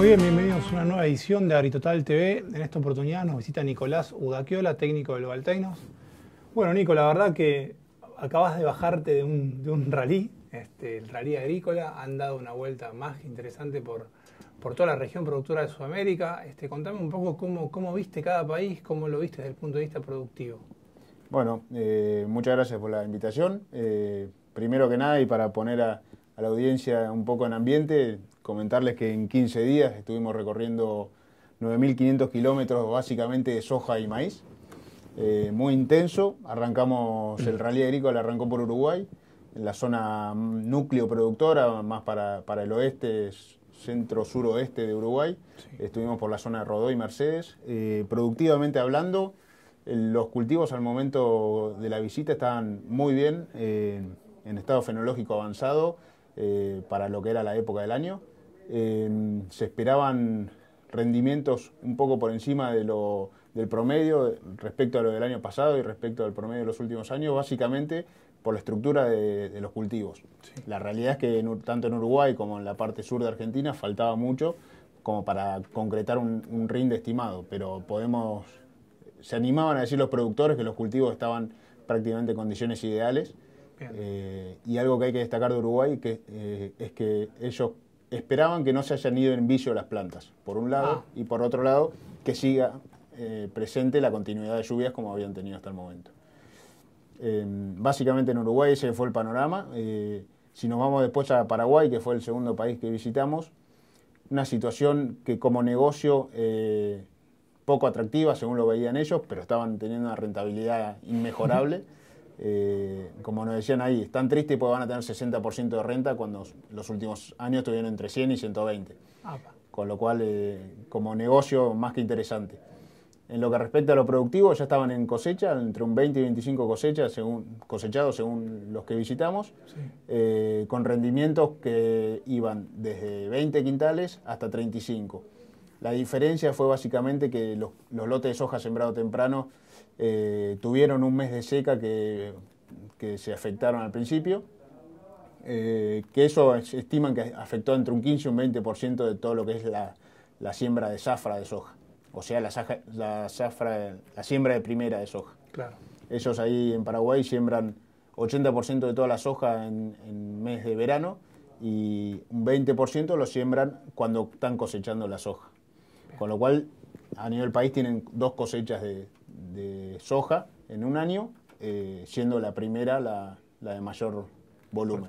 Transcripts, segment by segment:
Muy bien, bienvenidos a una nueva edición de AgriTotal TV. En esta oportunidad nos visita Nicolás Udaquiola, técnico de los Bueno, Nico, la verdad que acabas de bajarte de un, rally, este, el rally agrícola, han dado una vuelta más interesante por, toda la región productora de Sudamérica. Este, contame un poco cómo, cómo viste cada país, cómo lo viste desde el punto de vista productivo. Bueno, eh, muchas gracias por la invitación. Eh, primero que nada, y para poner a, a la audiencia un poco en ambiente, comentarles que en 15 días estuvimos recorriendo 9.500 kilómetros básicamente de soja y maíz, eh, muy intenso. Arrancamos el rally agrícola, arrancó por Uruguay, en la zona mm, núcleo productora, más para, para el oeste, centro-suroeste de Uruguay. Estuvimos por la zona de Rodó y Mercedes. Eh, productivamente hablando, los cultivos al momento de la visita estaban muy bien, eh, en estado fenológico avanzado eh, para lo que era la época del año. se esperaban rendimientos un poco por encima de lo, del promedio eh, respecto a lo del año pasado y respecto al promedio de los últimos años, básicamente por la estructura de, los cultivos. La realidad es que tanto en Uruguay como en la parte sur de Argentina faltaba mucho como para concretar un, rinde estimado, pero podemos, se animaban a decir los productores que los cultivos estaban prácticamente en condiciones ideales eh, y algo que hay que destacar de Uruguay eh, es que ellos esperaban que no se hayan ido en vicio las plantas, por un lado, ah. y por otro lado, que siga eh, presente la continuidad de lluvias como habían tenido hasta el momento. Em, básicamente en Uruguay ese fue el panorama. si nos vamos después a Paraguay, que fue el segundo país que visitamos, una situación que como negocio poco atractiva, según lo veían ellos, pero estaban teniendo una rentabilidad inmejorable. Eh, como nos decían ahí, están tristes porque van a tener 60% de renta cuando los últimos años estuvieron entre 100 y 120. Con lo cual, eh, como negocio, más que interesante. En lo que respecta a lo productivo, ya estaban en cosecha, entre un 20 y 25 cosechas según, cosechados según los que visitamos, eh, con rendimientos que iban desde 20 quintales hasta 35. La diferencia fue básicamente que los, lotes de soja sembrado temprano eh, tuvieron un mes de seca que, se afectaron al principio, eh, que eso estiman que afectó entre un 15 y un 20% de todo lo que es la, siembra de zafra de soja, o sea, la, la, siembra de primera de soja. Claro. Ellos ahí en Paraguay siembran 80% de toda la soja en, en mes de verano y un 20% lo siembran cuando están cosechando la soja. Con lo cual, a nivel país tienen dos cosechas de, soja en un año, eh, siendo la primera la, de mayor volumen.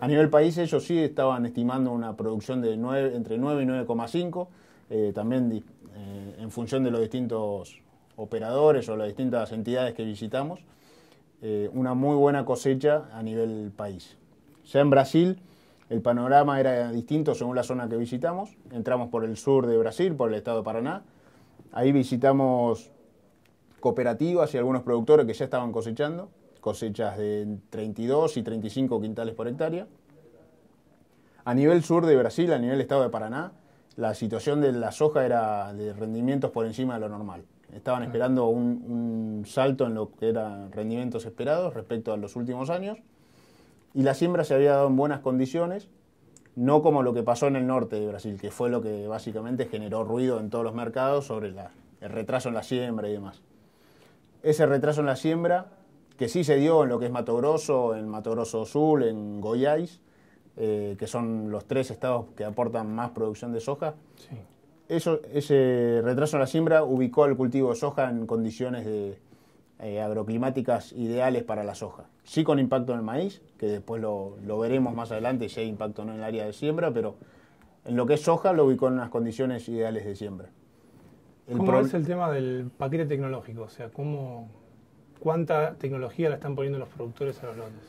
A nivel país ellos sí estaban estimando una producción de entre 9 y 9,5, eh, también eh, en función de los distintos operadores o las distintas entidades que visitamos, una muy buena cosecha a nivel país. Ya en Brasil el panorama era distinto según la zona que visitamos. Entramos por el sur de Brasil, por el estado de Paraná. Ahí visitamos cooperativas y algunos productores que ya estaban cosechando, cosechas de 32 y 35 quintales por hectárea. A nivel sur de Brasil, a nivel estado de Paraná, la situación de la soja era de rendimientos por encima de lo normal. Estaban esperando un, salto en lo que eran rendimientos esperados respecto a los últimos años y la siembra se había dado en buenas condiciones, no como lo que pasó en el norte de Brasil, que fue lo que básicamente generó ruido en todos los mercados sobre el retraso en la siembra y demás. Ese retraso en la siembra, que sí se dio en lo que es Mato Grosso, en Mato Grosso Sur, en Goiás, eh, que son los tres estados que aportan más producción de soja, Eso, ese retraso en la siembra ubicó el cultivo de soja en condiciones de, eh, agroclimáticas ideales para la soja. Sí con impacto en el maíz, que después lo, veremos más adelante si hay impacto no en el área de siembra, pero en lo que es soja lo ubico en las condiciones ideales de siembra. ¿Cómo es el tema del paquete tecnológico? O sea, ¿cómo, ¿cuánta tecnología la están poniendo los productores a los lotes?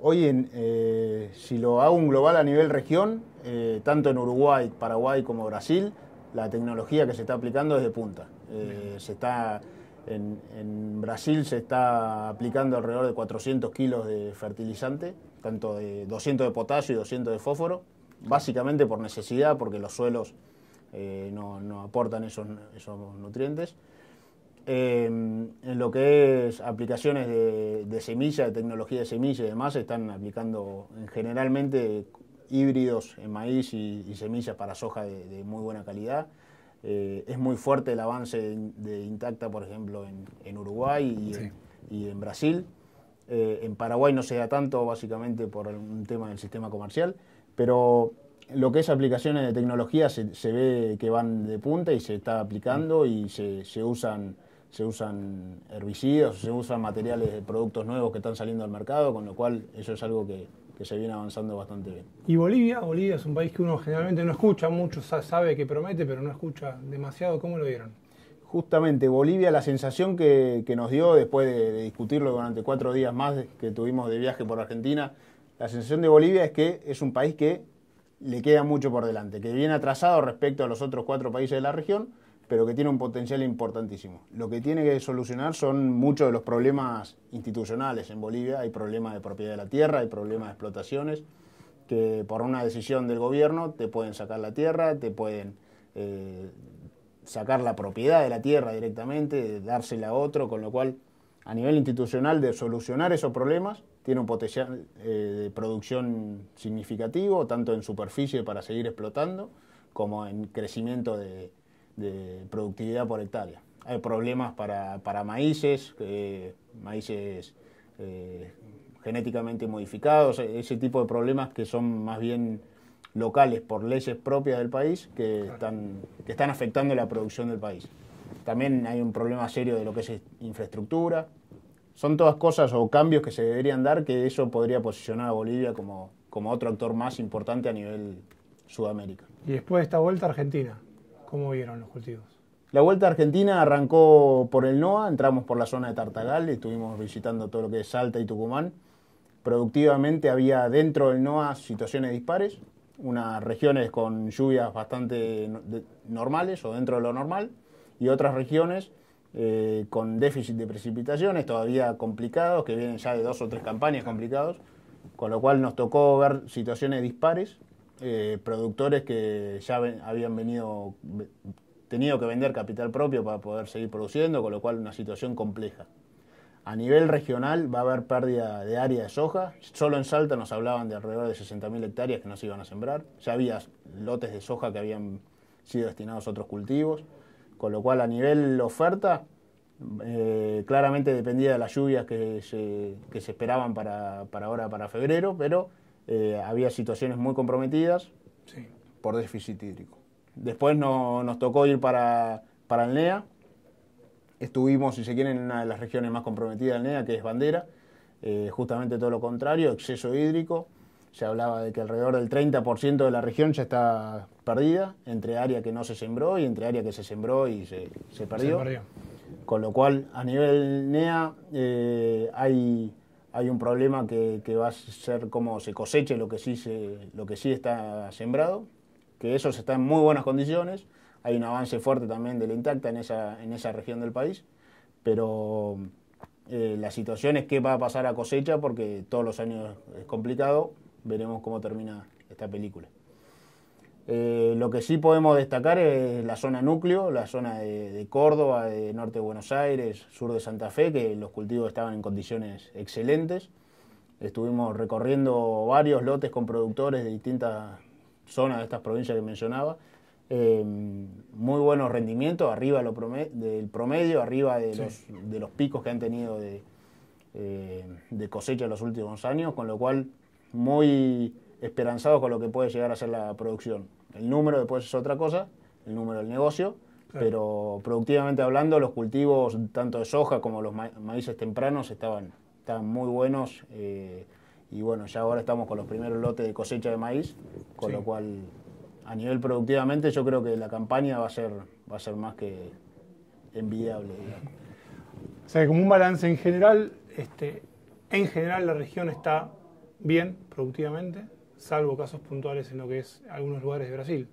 Hoy, eh, si lo hago un global a nivel región, eh, tanto en Uruguay, Paraguay como Brasil, la tecnología que se está aplicando es de punta. se está en, Brasil se está aplicando alrededor de 400 kilos de fertilizante, tanto de 200 de potasio y 200 de fósforo, básicamente por necesidad, porque los suelos eh, no, aportan esos, esos nutrientes. Em, en lo que es aplicaciones de, de, semilla, de tecnología de semilla y demás, se están aplicando generalmente híbridos en maíz y, semillas para soja de muy buena calidad eh, es muy fuerte el avance de, Intacta, por ejemplo, en, en Uruguay y, en, y, en, Brasil. Eh, en Paraguay no se da tanto, básicamente, por un tema del sistema comercial, pero lo que es aplicaciones de tecnología se, ve que van de punta y se está aplicando y se, se usan se usan herbicidas, se usan materiales de eh, productos nuevos que están saliendo al mercado, con lo cual eso es algo que, que se viene avanzando bastante bien. Y Bolivia, Bolivia es un país que uno generalmente no escucha mucho, sabe que promete, pero no escucha demasiado. ¿Cómo lo vieron? Justamente, Bolivia, la sensación que, nos dio después de, discutirlo durante cuatro días más que tuvimos de viaje por Argentina, la sensación de Bolivia es que es un país que le queda mucho por delante, que viene atrasado respecto a los otros cuatro países de la región, pero que tiene un potencial importantísimo. Lo que tiene que solucionar son muchos de los problemas institucionales en Bolivia. Hay problemas de propiedad de la tierra, hay problemas de explotaciones, que por una decisión del gobierno te pueden sacar la tierra, te pueden eh, sacar la propiedad de la tierra directamente, dársela a otro, con lo cual a nivel institucional de solucionar esos problemas tiene un potencial eh, de producción significativo, tanto en superficie para seguir explotando como en crecimiento de, de productividad por hectárea. Hay problemas para, para maíces, maíces eh, genéticamente modificados, ese tipo de problemas que son más bien locales por leyes propias del país que están, que están afectando la producción del país. También hay un problema serio de lo que es infraestructura. Son todas cosas o cambios que se deberían dar que eso podría posicionar a Bolivia como, como otro actor más importante a nivel Sudamérica. Y después de esta vuelta Argentina. ¿Cómo vieron los cultivos? La Vuelta a Argentina arrancó por el NOA, entramos por la zona de Tartagal, y estuvimos visitando todo lo que es Salta y Tucumán. Productivamente había dentro del NOA situaciones dispares, unas regiones con lluvias bastante normales o dentro de lo normal, y otras regiones eh, con déficit de precipitaciones todavía complicados, que vienen ya de dos o tres campañas complicados, con lo cual nos tocó ver situaciones dispares eh, productores que ya habían venido, tenido que vender capital propio para poder seguir produciendo, con lo cual una situación compleja. A nivel regional va a haber pérdida de área de soja. Solo en Salta nos hablaban de alrededor de 60.000 hectáreas que no se iban a sembrar. Ya había lotes de soja que habían sido destinados a otros cultivos. Con lo cual a nivel oferta, eh, claramente dependía de las lluvias que se, que se esperaban para, para ahora, para febrero, pero eh, había situaciones muy comprometidas por déficit hídrico. Después nos tocó ir para, para NEA. Estuvimos, si se quieren, en una de las regiones más comprometidas del NEA, que es Bandera. Eh, justamente todo lo contrario, exceso hídrico. Se hablaba de que alrededor del 30% de la región ya está perdida, entre área que no se sembró y entre área que se sembró y se, perdió. Con lo cual, a nivel NEA, eh, hay hay un problema que, va a ser cómo se coseche lo que sí, se, lo que sí está sembrado, que eso está en muy buenas condiciones, hay un avance fuerte también de la intacta en esa, en esa región del país, pero eh, la situación es qué va a pasar a cosecha porque todos los años es complicado, veremos cómo termina esta película. Eh, lo que sí podemos destacar es la zona núcleo, la zona de, Córdoba, de norte de Buenos Aires, sur de Santa Fe, que los cultivos estaban en condiciones excelentes. Estuvimos recorriendo varios lotes con productores de distintas zonas de estas provincias que mencionaba. Em, muy buenos rendimientos, arriba del promedio, arriba de, los, picos que han tenido eh, de cosecha en los últimos años, con lo cual muy esperanzados con lo que puede llegar a ser la producción. El número después es otra cosa, el número del negocio, pero productivamente hablando, los cultivos tanto de soja como los maíces tempranos estaban, muy buenos. Eh, y bueno, ya ahora estamos con los primeros lotes de cosecha de maíz, con lo cual a nivel productivamente yo creo que la campaña va a ser, va a ser más que envidiable. O sea, como un balance en general, este, en general la región está bien productivamente salvo casos puntuales en lo que es algunos lugares de Brasil.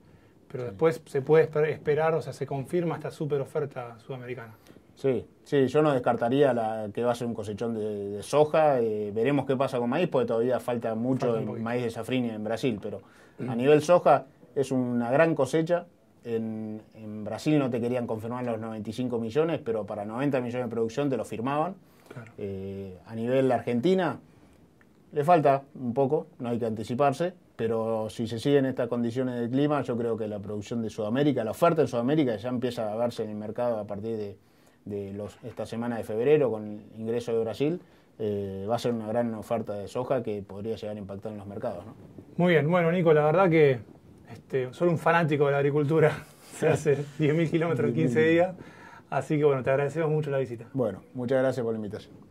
Pero después se puede esperar, o sea, se confirma esta super oferta sudamericana. Sí, sí, yo no descartaría la, que va a ser un cosechón de, soja. Eh, veremos qué pasa con maíz, porque todavía falta mucho maíz de safrín en Brasil. Pero a nivel soja es una gran cosecha. En, Brasil no te querían confirmar los 95 millones, pero para 90 millones de producción te lo firmaban. Eh, a nivel Argentina, le falta un poco, no hay que anticiparse, pero si se siguen estas condiciones de clima, yo creo que la producción de Sudamérica, la oferta en Sudamérica ya empieza a verse en el mercado a partir de, esta semana de febrero con el ingreso de Brasil, eh, va a ser una gran oferta de soja que podría llegar a impactar en los mercados. Muy bien, bueno Nico, la verdad que este, soy un fanático de la agricultura, se hace 10.000 kilómetros en 15 días, así que bueno, te agradecemos mucho la visita. Bueno, muchas gracias por la invitación.